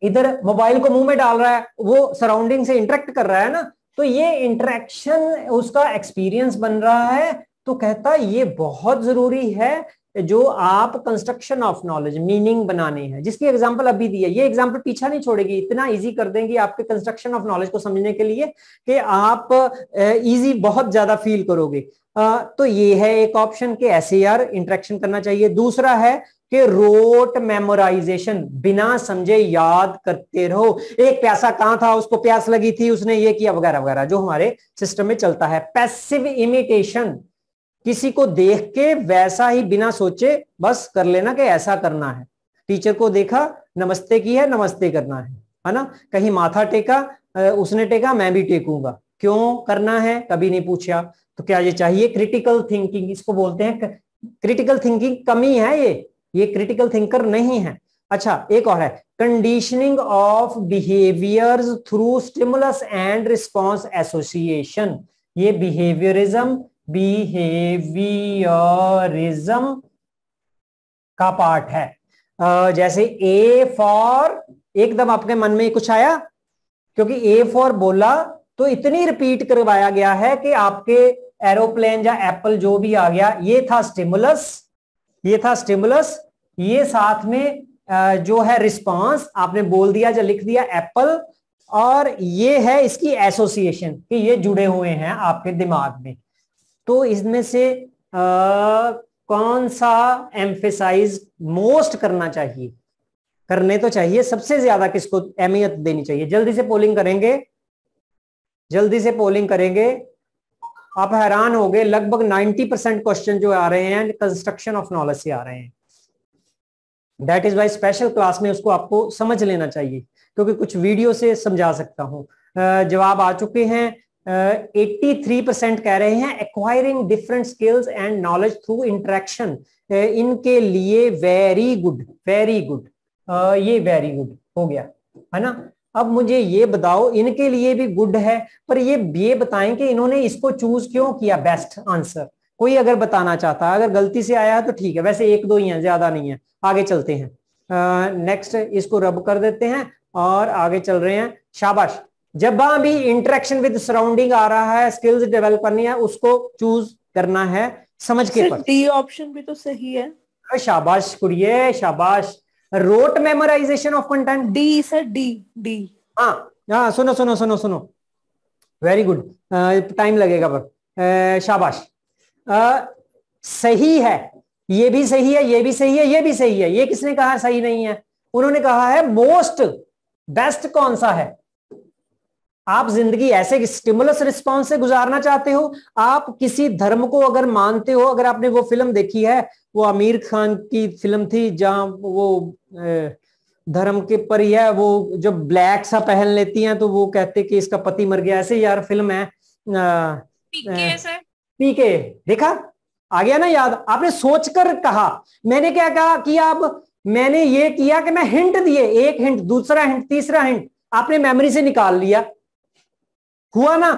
इधर मोबाइल को मुंह में डाल रहा है वो सराउंडिंग से इंटरेक्ट कर रहा है ना तो ये इंटरेक्शन उसका एक्सपीरियंस बन रहा है तो कहता है ये बहुत जरूरी है जो आप कंस्ट्रक्शन ऑफ नॉलेज मीनिंग बनाने हैं जिसकी एग्जांपल अभी दी है ये एग्जांपल पीछा नहीं छोड़ेगी इतना इजी कर देंगे आपके कंस्ट्रक्शन ऑफ नॉलेज को समझने के लिए कि आप इजी बहुत ज्यादा फील करोगे तो ये है एक ऑप्शन के ऐसे यार इंट्रेक्शन करना चाहिए दूसरा है कि रोट मेमोराइजेशन बिना समझे याद करते रहो एक प्यासा कहां था उसको प्यास लगी थी उसने ये किया वगैरह वगैरह जो हमारे सिस्टम में चलता है पैसिव इमिटेशन किसी को देख के वैसा ही बिना सोचे बस कर लेना कि ऐसा करना है टीचर को देखा नमस्ते की है नमस्ते करना है है ना कहीं माथा टेका उसने टेका मैं भी टेकूंगा क्यों करना है कभी नहीं पूछा तो क्या ये चाहिए क्रिटिकल थिंकिंग इसको बोलते हैं क्रिटिकल थिंकिंग कमी है ये ये क्रिटिकल थिंकर नहीं है अच्छा एक और है conditioning of behaviours through stimulus and response association ये बिहेवियरिज्म बिहेवियरिज्म का पार्ट है जैसे ए फॉर एकदम आपके मन में कुछ आया क्योंकि ए फॉर बोला तो इतनी रिपीट करवाया गया है कि आपके एरोप्लेन या एप्पल जो भी आ गया ये था स्टिमुलस ये था स्टिमुलस ये साथ में जो है रिस्पांस आपने बोल दिया या लिख दिया एप्पल और ये है इसकी एसोसिएशन कि ये जुड़े हुए हैं आपके दिमाग में तो इसमें से आ, कौन सा एम्फेसाइज मोस्ट करना चाहिए करने तो चाहिए सबसे ज्यादा किसको अहमियत देनी चाहिए जल्दी से पोलिंग करेंगे जल्दी से पोलिंग करेंगे आप हैरान हो गए लगभग 90 परसेंट क्वेश्चन जो आ रहे हैं कंस्ट्रक्शन ऑफ नॉलेज से आ रहे हैं that is why special class में उसको आपको समझ लेना चाहिए क्योंकि कुछ वीडियो से समझा सकता हूं जवाब आ चुके हैं 83 परसेंट कह रहे हैं acquiring different skills and knowledge through interaction इनके लिए वेरी गुड वेरी गुड ये वेरी गुड हो गया है ना अब मुझे ये बताओ इनके लिए भी गुड है पर ये ये बताएं कि इन्होंने इसको चूज क्यों किया बेस्ट आंसर कोई अगर बताना चाहता है अगर गलती से आया है तो ठीक है वैसे एक दो ही है ज्यादा नहीं है आगे चलते हैं नेक्स्ट इसको रब कर देते हैं और आगे चल रहे हैं शाबाश जब वहां भी इंटरेक्शन विद सराउंडिंग आ रहा है स्किल्स डेवलप करनी है उसको चूज करना है समझ के डी ऑप्शन भी तो सही है शाबाश कुड़िए शाबाश rote memorisation of content D sir D D हाँ हाँ सुनो सुनो सुनो सुनो वेरी गुड टाइम लगेगा पर शाबाश आ, सही है ये भी सही है ये भी सही है ये भी सही है ये किसने कहा सही नहीं है उन्होंने कहा है मोस्ट बेस्ट कौन सा है आप जिंदगी ऐसे स्टिमुलस रिस्पॉन्स से गुजारना चाहते हो आप किसी धर्म को अगर मानते हो अगर आपने वो फिल्म देखी है वो आमिर खान की फिल्म थी जहां वो धर्म के पर ही है वो जब ब्लैक सा पहन लेती हैं तो वो कहते कि इसका पति मर गया ऐसे यार फिल्म है पीके देखा आ गया ना याद आपने सोचकर कहा मैंने क्या कहा कि आप मैंने ये किया कि मैं हिंट दिए एक हिंट दूसरा हिंट तीसरा हिंट आपने मेमोरी से निकाल लिया हुआ ना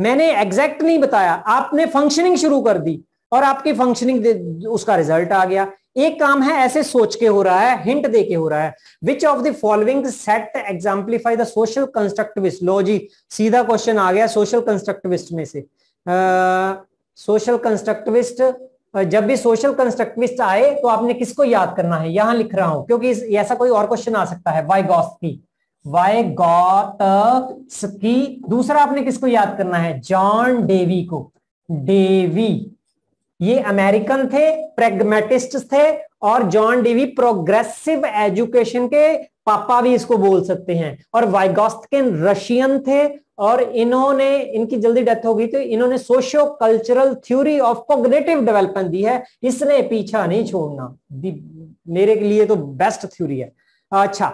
मैंने एग्जैक्ट नहीं बताया आपने फंक्शनिंग शुरू कर दी और आपकी फंक्शनिंग उसका रिजल्ट आ गया एक काम है ऐसे सोच के हो रहा है हिंट दे के हो रहा है which of the following set exemplify the social constructivist लो जी सीधा क्वेश्चन आ गया सोशल कंस्ट्रक्टिविस्ट में से सोशल कंस्ट्रक्टिविस्ट जब भी सोशल कंस्ट्रक्टिविस्ट आए तो आपने किसको याद करना है यहां लिख रहा हूं क्योंकि ऐसा कोई और क्वेश्चन आ सकता है वाई की वाई गॉटस्की दूसरा आपने किसको याद करना है जॉन डेवी को डेवी ये अमेरिकन थे प्रेगमेटिस्ट थे और जॉन डेवी प्रोग्रेसिव एजुकेशन के पापा भी इसको बोल सकते हैं और वाइगोस्टकिन रशियन थे और इन्होंने इनकी जल्दी डेथ हो गई तो इन्होंने socio cultural theory of cognitive development दी है इसने पीछा नहीं छोड़ना मेरे लिए तो बेस्ट थ्योरी है अच्छा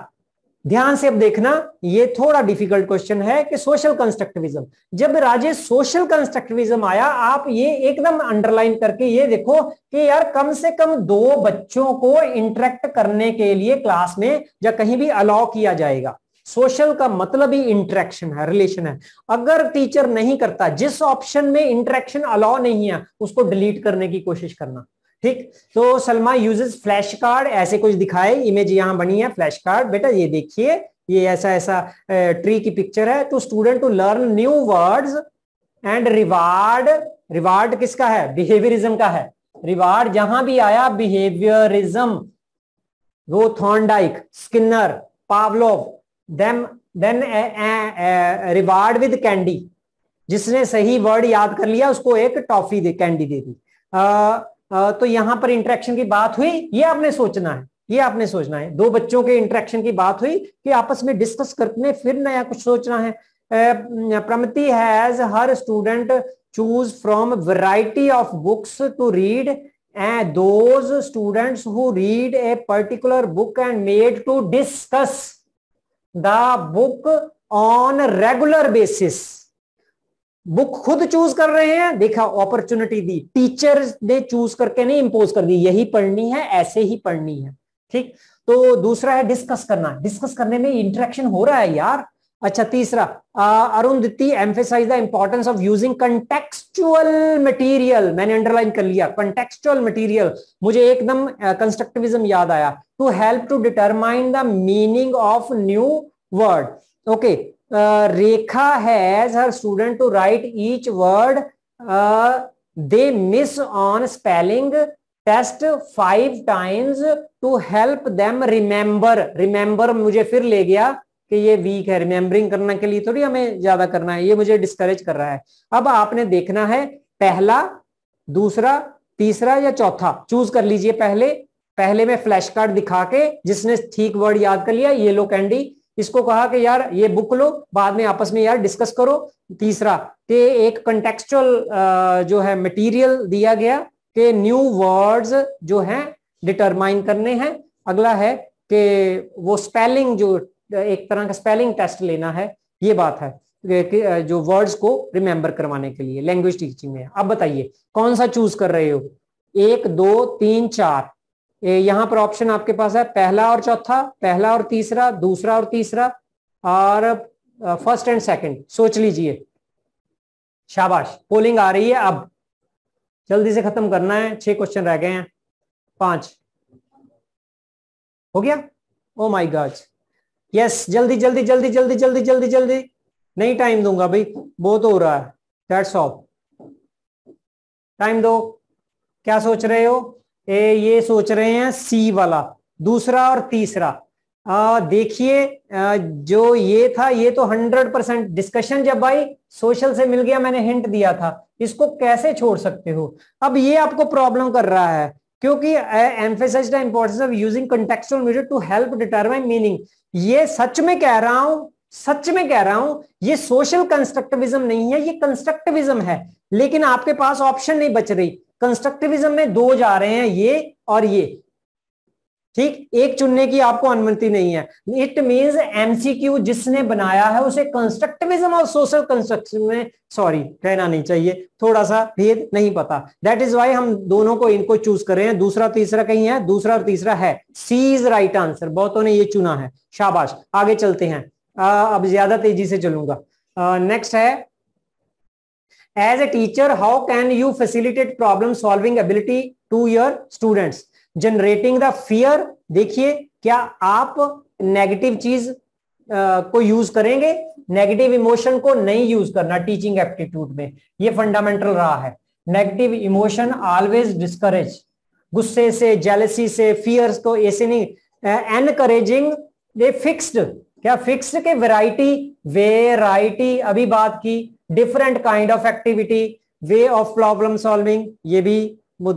ध्यान से अब देखना ये थोड़ा डिफिकल्ट क्वेश्चन है कि सोशल कंस्ट्रक्टिविज्म जब राजे सोशल कंस्ट्रक्टिविज्म आया आप ये एकदम अंडरलाइन करके ये देखो कि यार कम से कम दो बच्चों को इंटरेक्ट करने के लिए क्लास में या कहीं भी अलाउ किया जाएगा सोशल का मतलब ही इंटरेक्शन है रिलेशन है अगर टीचर नहीं करता जिस ऑप्शन में इंटरेक्शन अलाउ नहीं है उसको डिलीट करने की कोशिश करना ठीक तो सलमा यूजेस फ्लैश कार्ड ऐसे कुछ दिखाए इमेज यहाँ बनी है फ्लैश कार्ड बेटा ये देखिए ये ऐसा ऐसा ट्री की पिक्चर है तो student to learn new words and reward reward किसका है बिहेवियरिज्म का है रिवार्ड जहां भी आया बिहेवियरिज्म वो Thorndike Skinner Pavlov them then reward with candy जिसने सही वर्ड याद कर लिया उसको एक टॉफी दे कैंडी दे दी तो यहां पर इंट्रैक्शन की बात हुई ये आपने सोचना है ये आपने सोचना है दो बच्चों के इंट्रैक्शन की बात हुई कि आपस में डिस्कस करने फिर नया कुछ सोचना है Pramati has her student choose from variety of books to read and those students who read a particular book and made to discuss the book on regular basis book खुद चूज कर रहे हैं देखा अपॉर्चुनिटी दी टीचर ने चूज करके नहीं इंपोज कर दी यही पढ़नी है ऐसे ही पढ़नी है ठीक तो दूसरा है डिस्कस करना डिस्कस करने में इंटरेक्शन हो रहा है यार अच्छा तीसरा Arundhati emphasise the importance of using contextual material मैंने अंडरलाइन कर लिया कंटेक्सचुअल मटेरियल मुझे एकदम कंस्ट्रक्टिविज्म याद आया to help to determine the meaning of new word okay Rekha has her student to write each word they miss on spelling test five times to help them remember remember मुझे फिर ले गया कि ये वीक है रिमेंबरिंग करने के लिए थोड़ी हमें ज्यादा करना है ये मुझे डिस्करेज कर रहा है अब आपने देखना है पहला दूसरा तीसरा या चौथा चूज कर लीजिए पहले पहले में फ्लैश कार्ड दिखा के जिसने ठीक वर्ड याद कर लिया येलो कैंडी इसको कहा कि यार ये बुक लो बाद में आपस में यार डिस्कस करो तीसरा ते एक कंटेक्चुअल जो है मटेरियल दिया गया कि न्यू वर्ड्स जो हैं डिटरमाइन करने हैं अगला है कि वो स्पेलिंग जो एक तरह का स्पेलिंग टेस्ट लेना है ये बात है जो वर्ड्स को रिमेंबर करवाने के लिए लैंग्वेज टीचिंग में अब बताइए कौन सा चूज कर रहे हो एक दो तीन चार यहां पर ऑप्शन आपके पास है पहला और चौथा पहला और तीसरा दूसरा और तीसरा और फर्स्ट एंड सेकंड सोच लीजिए शाबाश पोलिंग आ रही है अब जल्दी से खत्म करना है छह क्वेश्चन रह गए हैं पांच हो गया ओ माय गॉड यस जल्दी जल्दी जल्दी जल्दी जल्दी जल्दी जल्दी नहीं टाइम दूंगा भाई बहुत हो रहा है दैट्स ऑल टाइम दो क्या सोच रहे हो ए, ये सोच रहे हैं सी वाला दूसरा और तीसरा देखिए जो ये था ये तो 100 परसेंट डिस्कशन जब भाई सोशल से मिल गया मैंने हिंट दिया था इसको कैसे छोड़ सकते हो अब ये आपको प्रॉब्लम कर रहा है क्योंकि emphasise the importance of using contextual music to help determine meaning ये सच में कह रहा हूं सच में कह रहा हूं ये सोशल कंस्ट्रक्टिविज्म नहीं है ये कंस्ट्रक्टिविज्म है लेकिन आपके पास ऑप्शन नहीं बच रही कंस्ट्रक्टिविज्म में दो जा रहे हैं ये और ये ठीक एक चुनने की आपको अनुमति नहीं है इट मीन्स एमसीक्यू जिसने बनाया है उसे कंस्ट्रक्टिविज्म और सोशल कंस्ट्रक्शन में सॉरी कहना नहीं चाहिए थोड़ा सा भेद नहीं पता दैट इज वाई हम दोनों को इनको चूज कर रहे हैं दूसरा तीसरा कहीं है दूसरा और तीसरा है सी इज राइट आंसर बहुतों ने ये चुना है शाबाश आगे चलते हैं आ, अब ज्यादा तेजी से चलूंगा नेक्स्ट है as a teacher how can you facilitate problem solving ability to your students generating the fear देखिए क्या आप नेगेटिव चीज को यूज करेंगे नेगेटिव इमोशन को नहीं यूज करना टीचिंग एप्टीट्यूड में ये फंडामेंटल रहा है नेगेटिव इमोशन ऑलवेज डिस्करेज गुस्से से जेलसी से फियर्स को ऐसे नहीं एनकरेजिंग ये फिक्स्ड क्या फिक्स्ड के वैरायटी वेराइटी अभी बात की different kind of activity way of problem solving ये भी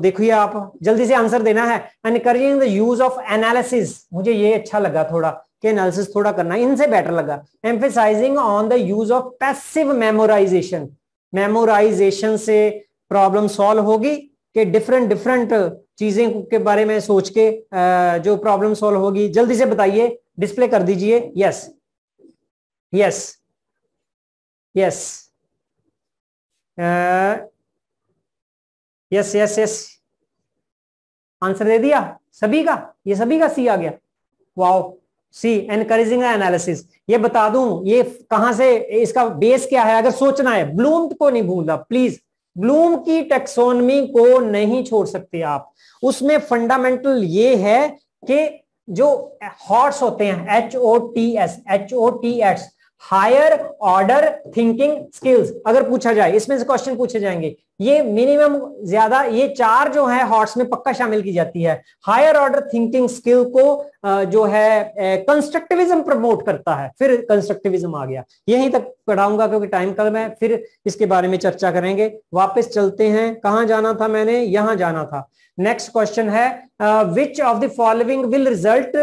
देखिए आप जल्दी से आंसर देना है encouraging the use of analysis मुझे ये अच्छा लगा थोड़ा कि एनालिसिस थोड़ा करना इनसे बेटर लगा emphasising on the use of passive memorisation memorisation से प्रॉब्लम सॉल्व होगी कि डिफरेंट डिफरेंट चीजें के बारे में सोच के जो प्रॉब्लम सॉल्व होगी जल्दी से बताइए डिस्प्ले कर दीजिए yes yes yes yes yes yes answer दे दिया सभी का ये सभी का सी आ गया वाओ सी एनकरेजिंग एनालिसिस ये बता दूं ये कहां से इसका बेस क्या है अगर सोचना है ब्लूम को नहीं भूलना प्लीज ब्लूम की टेक्सोनमी को नहीं छोड़ सकते आप उसमें फंडामेंटल ये है कि जो हॉर्स होते हैं H O T S H O T S higher order thinking skills अगर पूछा जाए इसमें से क्वेश्चन पूछे जाएंगे ये मिनिमम ज्यादा ये चार जो है हॉट्स में पक्का शामिल की जाती है हायर ऑर्डर थिंकिंग स्किल को जो है कंस्ट्रक्टिविज्म प्रमोट करता है फिर कंस्ट्रक्टिविज्म आ गया यहीं तक पढ़ाऊंगा क्योंकि टाइम कम है फिर इसके बारे में चर्चा करेंगे वापस चलते हैं कहां जाना था मैंने यहां जाना था नेक्स्ट क्वेश्चन है which of the following will result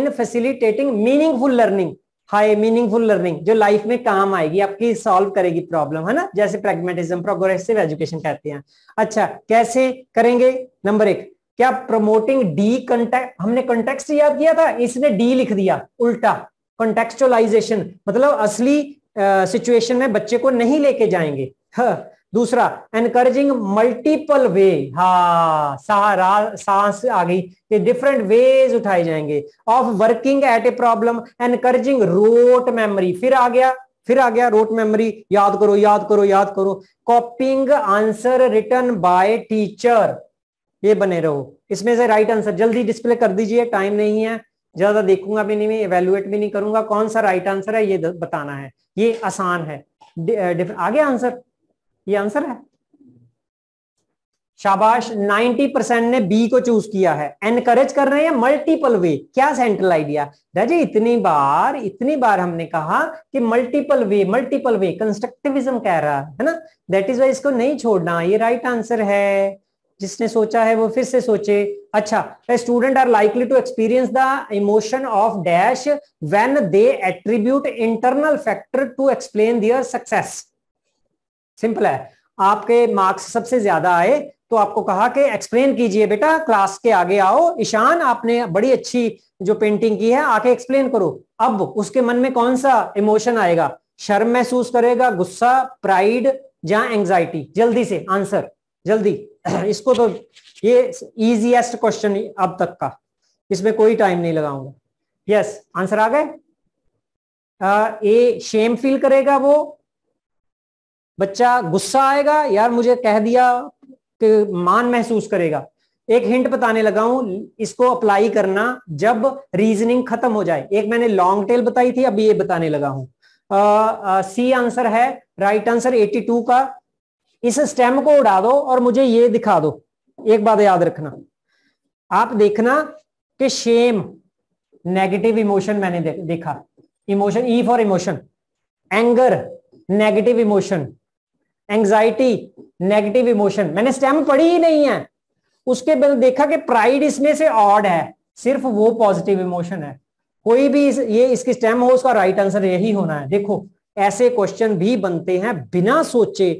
in facilitating meaningful learning high meaningful learning जो लाइफ में काम आएगी आपकी सॉल्व करेगी प्रॉब्लम है ना जैसे प्रेगमेटिज्म प्रोग्रेसिव एजुकेशन कहते हैं अच्छा कैसे करेंगे नंबर एक क्या प्रमोटिंग डी कंटेक्ट हमने कंटेक्स्ट याद किया था इसने डी लिख दिया उल्टा कंटेक्चुअलाइजेशन मतलब असली सिचुएशन uh, में बच्चे को नहीं लेके जाएंगे हाँ दूसरा एनकरेजिंग मल्टीपल वे हा सहारा सांस आ गई कि डिफरेंट वेज उठाए जाएंगे of working at a problem encouraging rote memory फिर आ गया फिर आ गया रोट मेमोरी याद करो याद करो याद करो copying answer return by teacher ये बने रहो इसमें से राइट आंसर जल्दी डिस्प्ले कर दीजिए टाइम नहीं है ज्यादा देखूंगा भी नहीं मैं इवेल्युएट भी नहीं करूंगा कौन सा राइट आंसर है ये बताना है ये आसान है uh, आ गया आंसर ये आंसर है शाबाश 90 परसेंट ने बी को चूज किया है एनकरेज कर रहे हैं मल्टीपल वे क्या सेंट्रल आइडिया राजे इतनी बार इतनी बार हमने कहा कि multiple way multiple way constructivism कह रहा है ना दैट इज वाई इसको नहीं छोड़ना ये राइट right आंसर है जिसने सोचा है वो फिर से सोचे अच्छा student are likely to experience the emotion of dash when they attribute internal factor to explain their success simple है आपके मार्क्स सबसे ज्यादा आए तो आपको कहा कि एक्सप्लेन कीजिए बेटा क्लास के आगे आओ ईशान आपने बड़ी अच्छी जो पेंटिंग की है आके एक्सप्लेन करो अब उसके मन में कौन सा इमोशन आएगा शर्म महसूस करेगा गुस्सा प्राइड या एंग्जाइटी जल्दी से आंसर जल्दी इसको तो ये इजीएस्ट क्वेश्चन अब तक का इसमें कोई टाइम नहीं लगाऊंगा यस आंसर आ गए ए शेम फील करेगा वो बच्चा गुस्सा आएगा यार मुझे कह दिया कि मान महसूस करेगा एक हिंट बताने लगा हूं इसको अप्लाई करना जब रीजनिंग खत्म हो जाए एक मैंने लॉन्ग टेल बताई थी अभी ये बताने लगा हूं सी आंसर है राइट आंसर 82 का इस स्टेम को उड़ा दो और मुझे ये दिखा दो एक बात याद रखना आप देखना कि शेम नेगेटिव इमोशन मैंने देखा emotion E for emotion anger negative emotion anxiety negative emotion मैंने स्टेम पढ़ी ही नहीं है उसके बाद देखा कि प्राइड इसमें से ऑड है सिर्फ वो पॉजिटिव इमोशन है कोई भी इस, ये इसकी स्टेम हो उसका राइट आंसर यही होना है देखो ऐसे क्वेश्चन भी बनते हैं बिना सोचे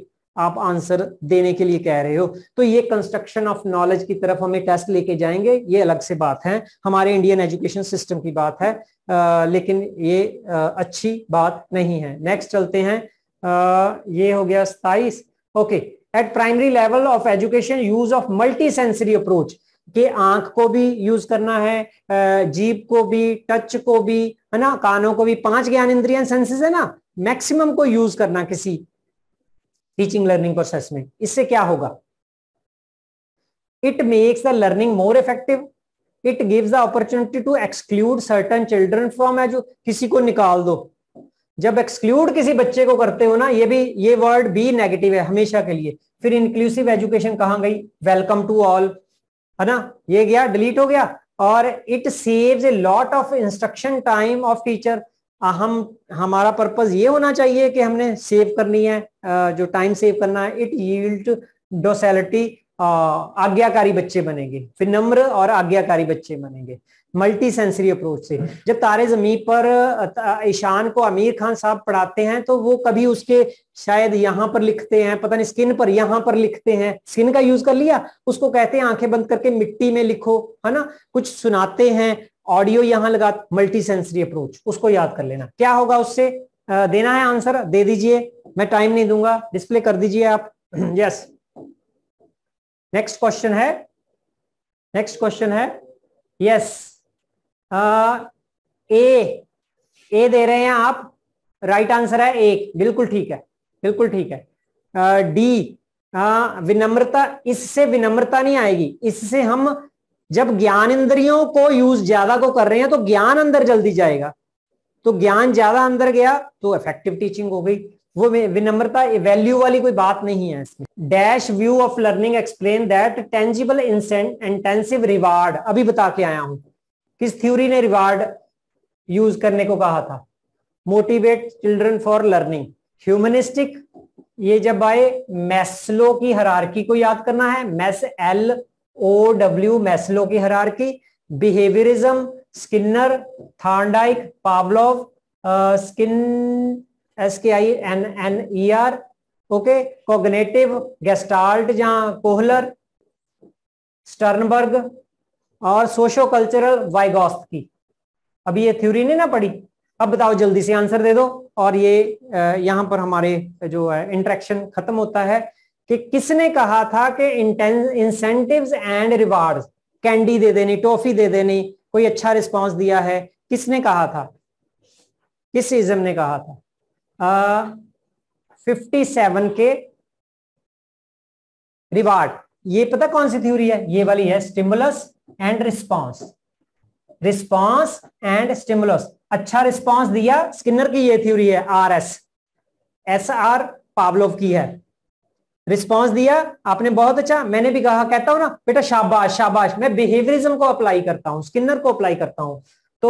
आप आंसर देने के लिए कह रहे हो तो ये कंस्ट्रक्शन ऑफ नॉलेज की तरफ हमें टेस्ट लेके जाएंगे ये अलग से बात है हमारे इंडियन एजुकेशन सिस्टम की बात है आ, लेकिन ये आ, अच्छी बात नहीं है नेक्स्ट चलते हैं ये हो गया सताइस okay at primary level of education use of multi sensory approach के आंख को भी यूज करना है जीप को भी टच को भी है ना कानों को भी पांच ज्ञान इंद्रियन सेंसेस है ना मैक्सिमम को यूज करना किसी टीचिंग लर्निंग प्रोसेस में इससे क्या होगा it makes the learning more effective it gives the opportunity to exclude certain children from एजु किसी को निकाल दो जब एक्सक्लूड किसी बच्चे को करते हो ना ये भी ये वर्ड बी नेगेटिव है हमेशा के लिए फिर इंक्लूसिव एजुकेशन कहां गई वेलकम टू ऑल है ना ये गया डिलीट हो गया और it saves a lot of instruction time of teacher हम हमारा पर्पज ये होना चाहिए कि हमने सेव करनी है जो टाइम सेव करना है इट यील्ड डोसेलिटी आज्ञाकारी बच्चे बनेंगे विनम्र और आज्ञाकारी बच्चे बनेंगे मल्टी सेंसरी अप्रोच से जब तारे जमी पर ईशान को आमिर खान साहब पढ़ाते हैं तो वो कभी उसके शायद यहां पर लिखते हैं पता नहीं स्किन पर यहां पर लिखते हैं स्किन का यूज कर लिया उसको कहते हैं आंखें बंद करके मिट्टी में लिखो है ना कुछ सुनाते हैं ऑडियो यहां लगा मल्टी सेंसरी अप्रोच उसको याद कर लेना क्या होगा उससे देना है आंसर दे दीजिए मैं टाइम नहीं दूंगा डिस्प्ले कर दीजिए आप यस नेक्स्ट क्वेश्चन है नेक्स्ट क्वेश्चन है यस yes. हाँ, ए ए दे रहे हैं आप राइट आंसर है एक बिल्कुल ठीक है बिल्कुल ठीक है डी विनम्रता इससे विनम्रता नहीं आएगी इससे हम जब ज्ञान इंद्रियों को यूज ज्यादा को कर रहे हैं तो ज्ञान अंदर जल्दी जाएगा तो ज्ञान ज्यादा अंदर गया तो इफेक्टिव टीचिंग हो गई वो विनम्रता वैल्यू वाली कोई बात नहीं है इसमें dash view of learning explain that tangible incent intensive reward अभी बता के आया हूं किस थ्योरी ने रिवार्ड यूज करने को कहा था motivate children for learning humanistic ये जब आए मैस्लो की हरारकी को याद करना है Mas L O W Maslow की hierarchy behaviourism Skinner Thorndike Pavlov skin S K I N N E R okay cognitive gestalt या कोहलर स्टर्नबर्ग और सोशो कल्चरल वाइगोस्ट की अभी ये थ्योरी नहीं ना पढ़ी अब बताओ जल्दी से आंसर दे दो और ये यहां पर हमारे जो है इंट्रैक्शन खत्म होता है कि किसने कहा था कि इंसेंटिव्स एंड रिवार्ड कैंडी दे देनी टॉफी दे देनी कोई अच्छा रिस्पॉन्स दिया है किसने कहा था किस इजम ने कहा था फिफ्टी सेवन के रिवार्ड ये पता कौन सी थ्योरी है ये वाली है stimulus and response response and stimulus अच्छा रिस्पॉन्स दिया स्किनर की ये थ्योरी है R S S R Pavlov की है रिस्पॉन्स दिया आपने बहुत अच्छा मैंने भी कहा कहता हूं ना बेटा शाबाश शाबाश मैं बिहेवियरिज्म को अप्लाई करता हूं स्किनर को अप्लाई करता हूं तो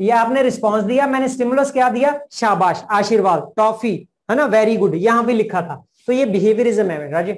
ये आपने रिस्पॉन्स दिया मैंने स्टिमुलस क्या दिया शाबाश आशीर्वाद टॉफी है ना वेरी गुड यहां भी लिखा था तो ये बिहेवियरिज्म है राजे